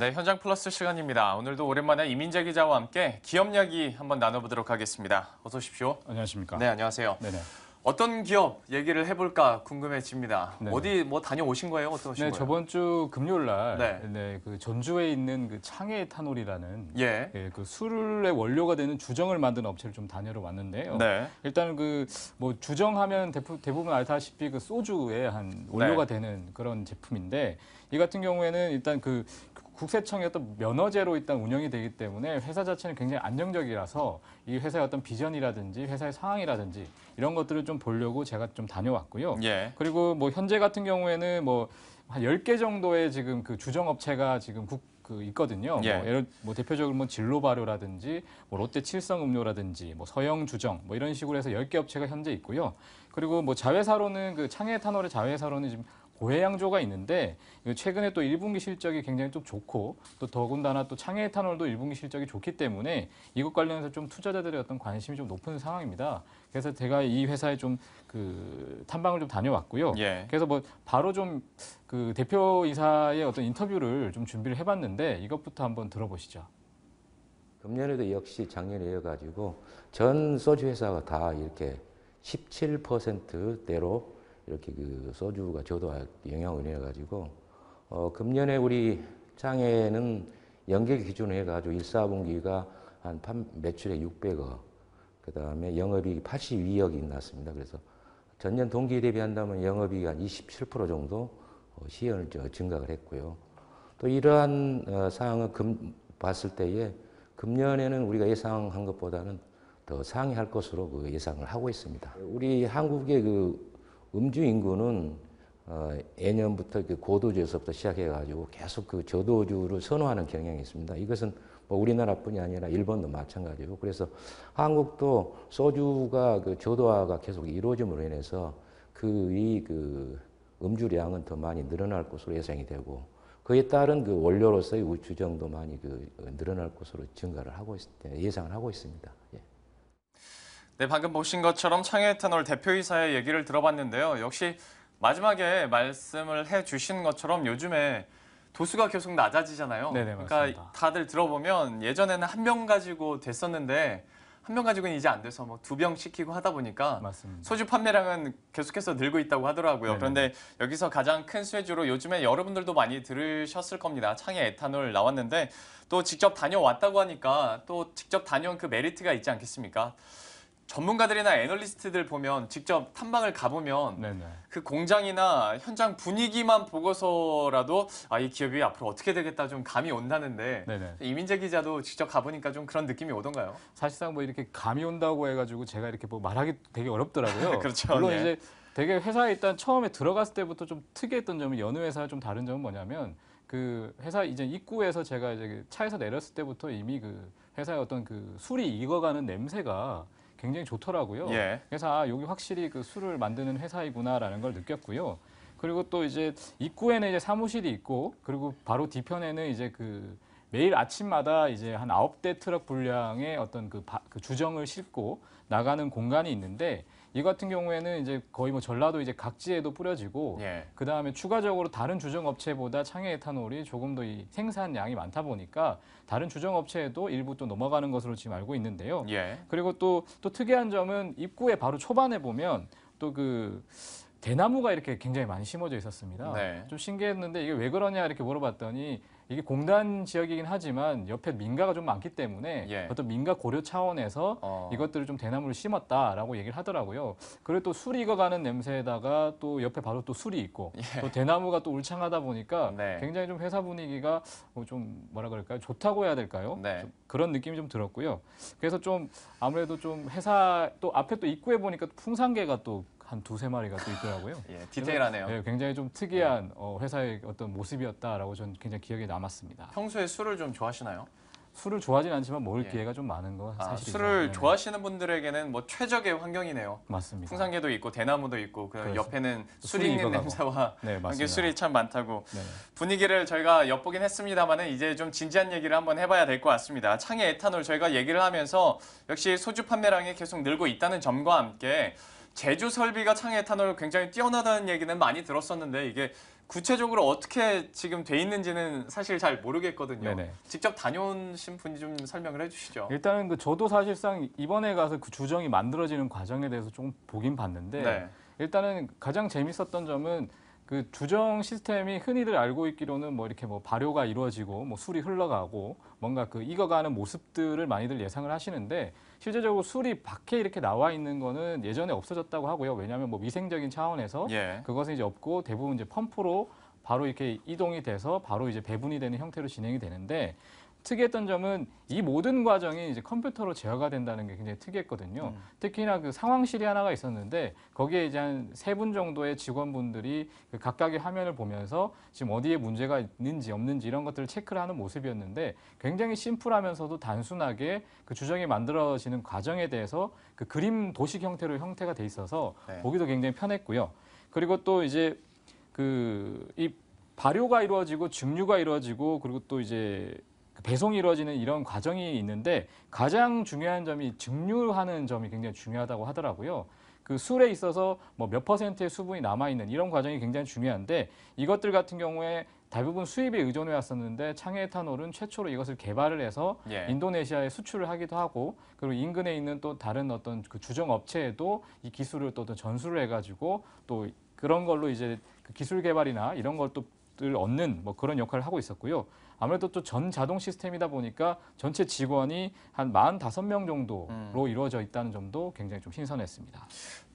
네, 현장 플러스 시간입니다. 오늘도 오랜만에 이민재 기자와 함께 기업 이야기 한번 나눠보도록 하겠습니다. 어서 오십시오. 안녕하십니까. 네, 안녕하세요. 네네. 어떤 기업 얘기를 해볼까 궁금해집니다. 네네. 어디 뭐 다녀오신 거예요? 어떤 네, 거예요? 저번 주 금요일 날, 네, 네그 전주에 있는 그 창해 에탄올이라는 예. 예, 그 술의 원료가 되는 주정을 만드는 업체를 좀 다녀러 왔는데요. 네. 일단 그 뭐 주정하면 대부, 대부분 알다시피 그 소주의 한 네. 원료가 네. 되는 그런 제품인데 이 같은 경우에는 일단 그 국세청이 어떤 면허제로 일단 운영이 되기 때문에 회사 자체는 굉장히 안정적이라서 이 회사의 어떤 비전이라든지 회사의 상황이라든지 이런 것들을 좀 보려고 제가 좀 다녀왔고요. 예. 그리고 뭐 현재 같은 경우에는 뭐 한1 0개 정도의 지금 그 주정업체가 지금 국, 그 있거든요. 예. 뭐 예를 뭐 대표적으로 뭐진로발효라든지뭐 롯데 칠성 음료라든지 뭐 서영 주정 뭐 이런 식으로 해서 1 0개 업체가 현재 있고요. 그리고 뭐 자회사로는 그 창해 탄월의 자회사로는 지금 고해양조가 있는데 최근에 또 1분기 실적이 굉장히 좀 좋고 또 더군다나 또 창해 에탄올도 1분기 실적이 좋기 때문에 이것 관련해서 좀 투자자들의 어떤 관심이 좀 높은 상황입니다. 그래서 제가 이 회사에 좀그 탐방을 좀 다녀왔고요. 예. 그래서 뭐 바로 좀 그 대표이사의 어떤 인터뷰를 좀 준비를 해봤는데 이것부터 한번 들어보시죠. 금년에도 역시 작년에 이어가지고 전 소주 회사가 다 이렇게 17%대로 이렇게 그 소주가 저도 영향을 해가지고 어, 금년에 우리 장해는 연계 기준으로 해가지고 1, 4분기가 한 판, 매출에 600억, 그 다음에 영업이익 이 82억이 났습니다. 그래서 전년 동기 대비한다면 영업이익이 한27% 정도 어, 시연을 저, 증가를 했고요. 또 이러한 어, 상황을 금, 봤을 때에 금년에는 우리가 예상한 것보다는 더 상회할 것으로 그 예상을 하고 있습니다. 우리 한국의 그 음주 인구는 어, 예년부터 그 고도주에서부터 시작해가지고 계속 그 저도주를 선호하는 경향이 있습니다. 이것은 뭐 우리나라뿐이 아니라 일본도 마찬가지고 그래서 한국도 소주가 그 저도화가 계속 이루어짐으로 인해서 그 이 그 음주량은 더 많이 늘어날 것으로 예상이 되고 그에 따른 그 원료로서의 우추정도 많이 그 늘어날 것으로 증가를 하고 있, 예, 예상을 하고 있습니다. 예. 네, 방금 보신 것처럼 창의에탄올 대표이사의 얘기를 들어봤는데요. 역시 마지막에 말씀을 해주신 것처럼 요즘에 도수가 계속 낮아지잖아요. 네네, 네, 그러니까 맞습니다. 다들 들어보면 예전에는 한 병 가지고 됐었는데 한 병 가지고는 이제 안 돼서 뭐 두 병 시키고 하다 보니까 맞습니다. 소주 판매량은 계속해서 늘고 있다고 하더라고요. 네네. 네, 그런데 네. 여기서 가장 큰 수혜주로 요즘에 여러분들도 많이 들으셨을 겁니다. 창의 에탄올 나왔는데 또 직접 다녀왔다고 하니까 또 직접 다녀온 그 메리트가 있지 않겠습니까? 전문가들이나 애널리스트들 보면 직접 탐방을 가보면 네네. 네. 그 공장이나 현장 분위기만 보고서라도 아, 이 기업이 앞으로 어떻게 되겠다 좀 감이 온다는데 네네. 네. 이민재 기자도 직접 가보니까 좀 그런 느낌이 오던가요? 사실상 뭐 이렇게 감이 온다고 해가지고 제가 이렇게 뭐 말하기 되게 어렵더라고요. 그렇죠. 물론 네. 이제 되게 회사에 일단 처음에 들어갔을 때부터 좀 특이했던 점은 여느 회사와 좀 다른 점은 뭐냐면 그 회사 이제 입구에서 제가 이제 차에서 내렸을 때부터 이미 그 회사의 어떤 그 술이 익어가는 냄새가 굉장히 좋더라고요. 예. 그래서 아, 여기 확실히 그 술을 만드는 회사이구나라는 걸 느꼈고요. 그리고 또 이제 입구에는 이제 사무실이 있고 그리고 바로 뒤편에는 이제 그 매일 아침마다 이제 한 아홉 대 트럭 분량의 어떤 그, 바, 그 주정을 싣고 나가는 공간이 있는데 이 같은 경우에는 이제 거의 뭐 전라도 이제 각지에도 뿌려지고 예. 그 다음에 추가적으로 다른 주정 업체보다 창의 에탄올이 조금 더이 생산량이 많다 보니까 다른 주정 업체에도 일부 또 넘어가는 것으로 지금 알고 있는데요. 예. 그리고 또또 또 특이한 점은 입구에 바로 초반에 보면 또그 대나무가 이렇게 굉장히 많이 심어져 있었습니다. 네. 좀 신기했는데 이게 왜 그러냐 이렇게 물어봤더니 이게 공단 지역이긴 하지만 옆에 민가가 좀 많기 때문에 예. 어떤 민가 고려 차원에서 어. 이것들을 좀 대나무를 심었다라고 얘기를 하더라고요. 그리고 또술 익어가는 냄새에다가 또 옆에 바로 또 술이 있고 예. 또 대나무가 또 울창하다 보니까 네. 굉장히 좀 회사 분위기가 어, 좀 뭐라 그럴까요? 좋다고 해야 될까요? 네. 그런 느낌이 좀 들었고요. 그래서 좀 아무래도 좀 회사 또 앞에 또 입구에 보니까 풍산개가 또한 두세 마리가 또 있더라고요. 예, 디테일하네요. 네, 굉장히 좀 특이한 어, 회사의 어떤 모습이었다라고 저는 굉장히 기억에 남았습니다. 평소에 술을 좀 좋아하시나요? 술을 좋아하진 않지만 먹을 예. 기회가 좀 많은 거 아, 사실이죠. 술을 네. 좋아하시는 분들에게는 뭐 최적의 환경이네요. 맞습니다. 풍산개도 있고 대나무도 있고 그 옆에는 술 익는 냄새와 네, 맞습니다. 술이 참 많다고 네 분위기를 저희가 엿보긴 했습니다만 이제 좀 진지한 얘기를 한번 해봐야 될 것 같습니다. 창의 에탄올 저희가 얘기를 하면서 역시 소주 판매량이 계속 늘고 있다는 점과 함께 제주 설비가 창의 에탄올 굉장히 뛰어나다는 얘기는 많이 들었었는데 이게 구체적으로 어떻게 지금 돼 있는지는 사실 잘 모르겠거든요. 네네. 직접 다녀오신 분이 좀 설명을 해주시죠. 일단은 그 저도 사실상 이번에 가서 그 주정이 만들어지는 과정에 대해서 조금 보긴 봤는데 네. 일단은 가장 재밌었던 점은 그 주정 시스템이 흔히들 알고 있기로는 뭐 이렇게 뭐 발효가 이루어지고 뭐 술이 흘러가고 뭔가 그 익어가는 모습들을 많이들 예상을 하시는데 실제적으로 술이 밖에 이렇게 나와 있는 거는 예전에 없어졌다고 하고요. 왜냐하면 뭐 위생적인 차원에서 예. 그것은 이제 없고 대부분 이제 펌프로 바로 이렇게 이동이 돼서 바로 이제 배분이 되는 형태로 진행이 되는데 특이했던 점은 이 모든 과정이 이제 컴퓨터로 제어가 된다는 게 굉장히 특이했거든요. 음. 특히나 그 상황실이 하나가 있었는데 거기에 이제 한 세 분 정도의 직원분들이 그 각각의 화면을 보면서 지금 어디에 문제가 있는지 없는지 이런 것들을 체크를 하는 모습이었는데 굉장히 심플하면서도 단순하게 그 주정이 만들어지는 과정에 대해서 그 그림 도식 형태로 형태가 돼 있어서 네. 보기도 굉장히 편했고요. 그리고 또 이제 그 이 발효가 이루어지고 증류가 이루어지고 그리고 또 이제 배송이 이루어지는 이런 과정이 있는데 가장 중요한 점이 증류하는 점이 굉장히 중요하다고 하더라고요. 그 술에 있어서 뭐 몇 퍼센트의 수분이 남아있는 이런 과정이 굉장히 중요한데 이것들 같은 경우에 대부분 수입에 의존해 왔었는데 창 에탄올은 최초로 이것을 개발을 해서 예. 인도네시아에 수출을 하기도 하고 그리고 인근에 있는 또 다른 어떤 그 주정 업체에도 이 기술을 또 전수를 해가지고 또 그런 걸로 이제 그 기술 개발이나 이런 걸또 것들을 얻는 뭐 그런 역할을 하고 있었고요. 아무래도 또 전자동 시스템이다 보니까 전체 직원이 한 45명 정도로 음. 이루어져 있다는 점도 굉장히 좀 신선했습니다.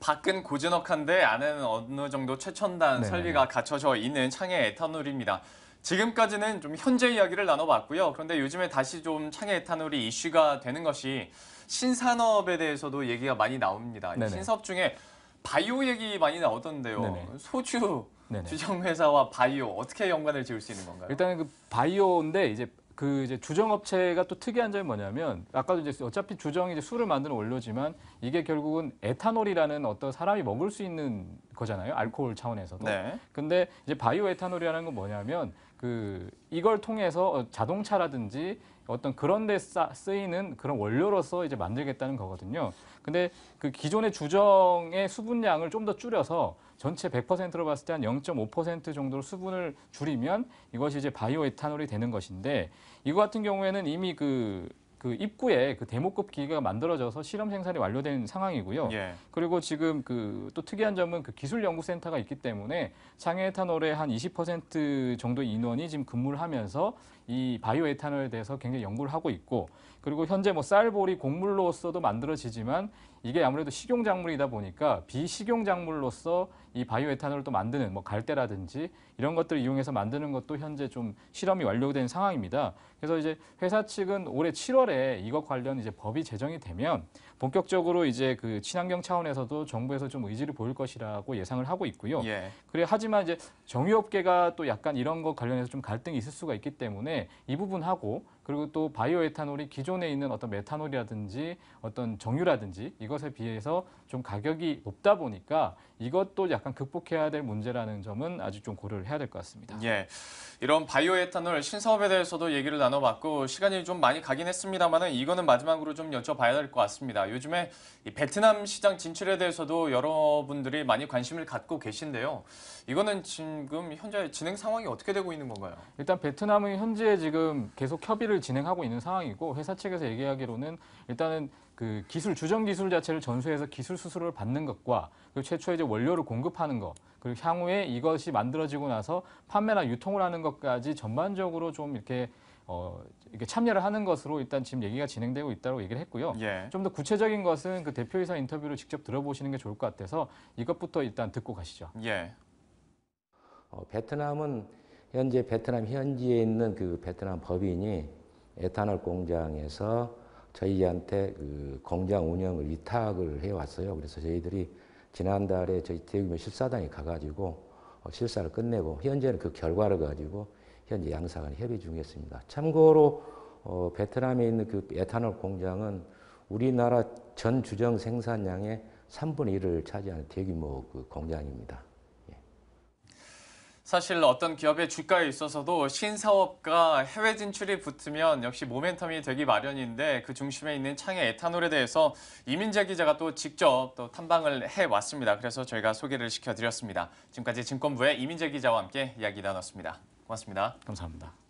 밖은 고즈넉한데 안에는 어느 정도 최첨단 네. 설비가 갖춰져 있는 창의 에탄올입니다. 지금까지는 좀 현재 이야기를 나눠봤고요. 그런데 요즘에 다시 좀 창의 에탄올이 이슈가 되는 것이 신산업에 대해서도 얘기가 많이 나옵니다. 신산업 중에 바이오 얘기 많이 나오던데요. 네네. 소주 주정회사와 바이오 어떻게 연관을 지을 수 있는 건가요? 일단은 그 바이오인데 이제 그 이제 주정업체가 또 특이한 점이 뭐냐면 아까도 이제 어차피 주정이 이제 술을 만드는 원료지만 이게 결국은 에탄올이라는 어떤 사람이 먹을 수 있는 거잖아요 알코올 차원에서도. 네. 근데 이제 바이오 에탄올이라는 건 뭐냐면 그 이걸 통해서 어, 자동차라든지 어떤 그런 데 쓰이는 그런 원료로서 이제 만들겠다는 거거든요. 근데 그 기존의 주정의 수분량을 좀 더 줄여서 전체 100%로 봤을 때 한 0.5% 정도로 수분을 줄이면 이것이 이제 바이오에탄올이 되는 것인데 이거 같은 경우에는 이미 그그 입구에 그대목급 기계가 만들어져서 실험 생산이 완료된 상황이고요. 예. 그리고 지금 그 또 특이한 점은 그 기술연구센터가 있기 때문에 장애 에탄올의 한 20% 정도 인원이 지금 근무를 하면서 이 바이오 에탄올에 대해서 굉장히 연구를 하고 있고 그리고 현재 뭐쌀보리 곡물로서도 만들어지지만 이게 아무래도 식용 작물이다 보니까 비식용 작물로서 이 바이오에탄올을 또 만드는 뭐 갈대라든지 이런 것들을 이용해서 만드는 것도 현재 좀 실험이 완료된 상황입니다. 그래서 이제 회사 측은 올해 7월에 이것 관련 이제 법이 제정이 되면 본격적으로 이제 그 친환경 차원에서도 정부에서 좀 의지를 보일 것이라고 예상을 하고 있고요. 예. 그래 하지만 이제 정유업계가 또 약간 이런 것 관련해서 좀 갈등이 있을 수가 있기 때문에 이 부분하고 그리고 또 바이오 에탄올이 기존에 있는 어떤 메탄올이라든지 어떤 정유라든지 이것에 비해서 좀 가격이 높다 보니까 이것도 약간 극복해야 될 문제라는 점은 아직 좀 고려를 해야 될 것 같습니다. 예, 이런 바이오 에탄올 신사업에 대해서도 얘기를 나눠봤고 시간이 좀 많이 가긴 했습니다만은 이거는 마지막으로 좀 여쭤봐야 될 것 같습니다. 요즘에 베트남 시장 진출에 대해서도 여러분들이 많이 관심을 갖고 계신데요. 이거는 지금 현재 진행 상황이 어떻게 되고 있는 건가요? 일단 베트남은 현재 지금 계속 협의를 협의를 진행하고 있는 상황이고 회사 측에서 얘기하기로는 일단은 그 기술 주정 기술 자체를 전수해서 기술 수수료를 받는 것과 그리고 최초에 이제 원료를 공급하는 것 그리고 향후에 이것이 만들어지고 나서 판매나 유통을 하는 것까지 전반적으로 좀 이렇게 어, 이렇게 참여를 하는 것으로 일단 지금 얘기가 진행되고 있다고 얘기를 했고요. 예. 좀더 구체적인 것은 그 대표이사 인터뷰를 직접 들어보시는 게 좋을 것 같아서 이것부터 일단 듣고 가시죠. 예. 어, 베트남은 현재 베트남 현지에 있는 그 베트남 법인이 에탄올 공장에서 저희한테 그 공장 운영을 위탁을 해왔어요. 그래서 저희들이 지난달에 저희 대규모 실사단이 가가지고 어, 실사를 끝내고 현재는 그 결과를 가지고 현재 양사간 협의 중이었습니다. 참고로 어, 베트남에 있는 그 에탄올 공장은 우리나라 전 주정 생산량의 3분의 1을 차지하는 대규모 그 공장입니다. 사실 어떤 기업의 주가에 있어서도 신사업과 해외 진출이 붙으면 역시 모멘텀이 되기 마련인데 그 중심에 있는 창의 에탄올에 대해서 이민재 기자가 또 직접 또 탐방을 해왔습니다. 그래서 저희가 소개를 시켜드렸습니다. 지금까지 증권부의 이민재 기자와 함께 이야기 나눴습니다. 고맙습니다. 감사합니다.